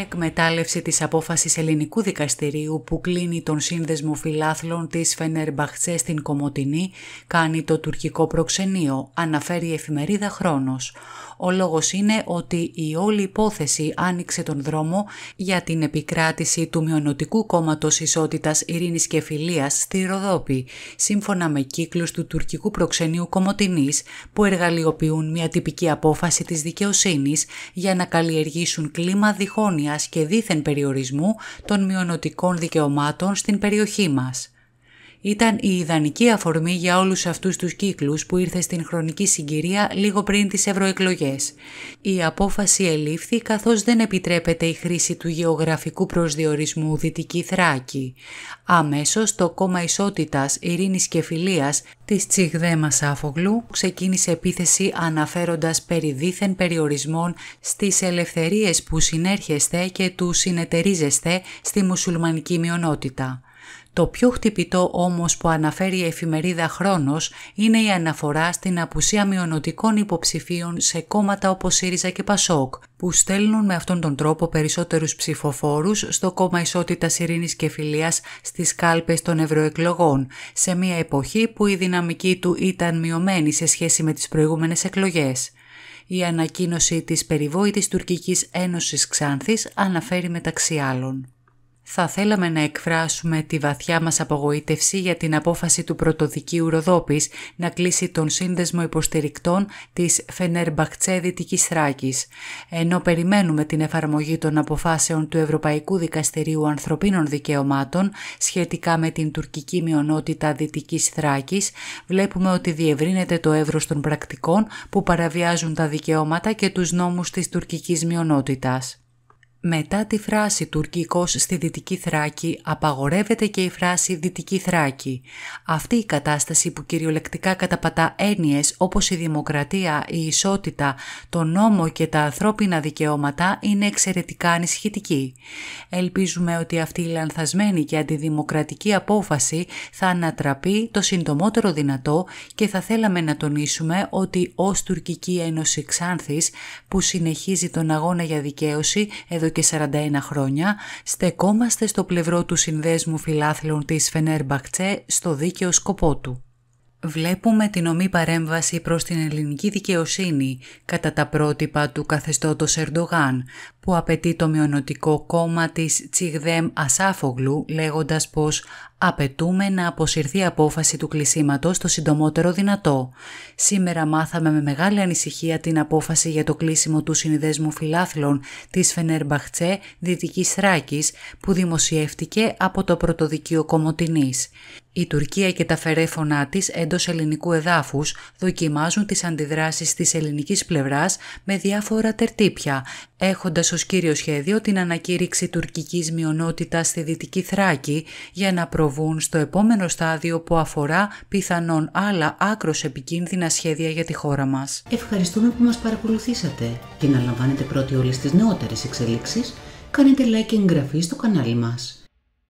Εκμετάλλευση της απόφασης ελληνικού δικαστηρίου που κλείνει τον σύνδεσμο φιλάθλων της Φενερμπαχτσέ στην Κομωτινή κάνει το τουρκικό προξενείο, αναφέρει η εφημερίδα Χρόνος. Ο λόγος είναι ότι η όλη υπόθεση άνοιξε τον δρόμο για την επικράτηση του μειονοτικού κόμματος ισότητας ειρήνης και φιλίας στη Ροδόπη, σύμφωνα με κύκλους του τουρκικού προξενείου Κομωτινής που εργαλειοποιούν μια τυπική απόφαση της δικαιοσύνης για να καλλιεργήσουν κλίμα διχόνοια και δίθεν περιορισμού των μειονοτικών δικαιωμάτων στην περιοχή μας ήταν η ιδανική αφορμή για όλους αυτούς τους κύκλους που ήρθε στην χρονική συγκυρία λίγο πριν τις ευρωεκλογές. Η απόφαση ελήφθη καθώς δεν επιτρέπεται η χρήση του γεωγραφικού προσδιορισμού Δυτική Θράκη. Αμέσως το κόμμα ισότητας, ειρήνης και φιλίας της Τσιγδέμα Σάφογλου ξεκίνησε επίθεση αναφέροντας περί δίθεν περιορισμών στις ελευθερίες που συνέρχεστε και του συνεταιρίζεστε στη μουσουλμανική μειονότητα. Το πιο χτυπητό όμως που αναφέρει η εφημερίδα Χρόνος είναι η αναφορά στην απουσία μειονοτικών υποψηφίων σε κόμματα όπως ΣΥΡΙΖΑ και ΠΑΣΟΚ, που στέλνουν με αυτόν τον τρόπο περισσότερους ψηφοφόρους στο κόμμα Ισότητας Ειρήνης και Φιλίας στις κάλπες των ευρωεκλογών, σε μια εποχή που η δυναμική του ήταν μειωμένη σε σχέση με τις προηγούμενες εκλογές. Η ανακοίνωση της περιβόητης Τουρκικής Ένωσης Ξάνθης αναφέρει μεταξύ άλλων θα θέλαμε να εκφράσουμε τη βαθιά μας απογοήτευση για την απόφαση του πρωτοδικίου Ροδόπης να κλείσει τον σύνδεσμο υποστηρικτών της Φενερμπαχτσέ Δυτικής Θράκης, ενώ περιμένουμε την εφαρμογή των αποφάσεων του Ευρωπαϊκού Δικαστηρίου Ανθρωπίνων Δικαιωμάτων σχετικά με την τουρκική μειονότητα Δυτικής Θράκης, βλέπουμε ότι διευρύνεται το εύρος των πρακτικών που παραβιάζουν τα δικαιώματα και τους νόμους της τουρκικής μειονότητας. Μετά τη φράση «τουρκικός» στη Δυτική Θράκη απαγορεύεται και η φράση «Δυτική Θράκη». Αυτή η κατάσταση που κυριολεκτικά καταπατά έννοιες όπως η δημοκρατία, η ισότητα, το νόμο και τα ανθρώπινα δικαιώματα είναι εξαιρετικά ανησυχητική. Ελπίζουμε ότι αυτή η λανθασμένη και αντιδημοκρατική απόφαση θα ανατραπεί το συντομότερο δυνατό και θα θέλαμε να τονίσουμε ότι ως Τουρκική Ένωση Ξάνθης που συνεχίζει τον αγώνα για δικαίωση και 41 χρόνια στεκόμαστε στο πλευρό του συνδέσμου φιλάθλων της Φενέρ Μπαχτσέ στο δίκαιο σκοπό του. Βλέπουμε την ομή παρέμβαση προς την ελληνική δικαιοσύνη κατά τα πρότυπα του καθεστώτος Ερντογάν που απαιτεί το μειονοτικό κόμμα της Τσιγδέμ Ασάφογλου λέγοντας πως Απαιτούμε να αποσυρθεί απόφαση του κλεισίματος το συντομότερο δυνατό. Σήμερα μάθαμε με μεγάλη ανησυχία την απόφαση για το κλείσιμο του συνδέσμου φιλάθλων της Φενέρμπαχτσέ Δυτικής Θράκης που δημοσιεύτηκε από το πρωτοδικείο Κομωτινής. Η Τουρκία και τα φερέφωνά της εντός ελληνικού εδάφους δοκιμάζουν τις αντιδράσεις της ελληνικής πλευράς με διάφορα τερτύπια, έχοντας ως κύριο σχέδιο την ανακήρυξη τουρκικής μειονότητας στη Δυτική Θράκη για να προβούν στο επόμενο στάδιο που αφορά πιθανόν άλλα άκρος επικίνδυνα σχέδια για τη χώρα μας. Ευχαριστούμε που μας παρακολουθήσατε και να λαμβάνετε πρώτοι όλες τις νεότερες εξελίξεις, κάνετε like και εγγραφή στο κανάλι μας.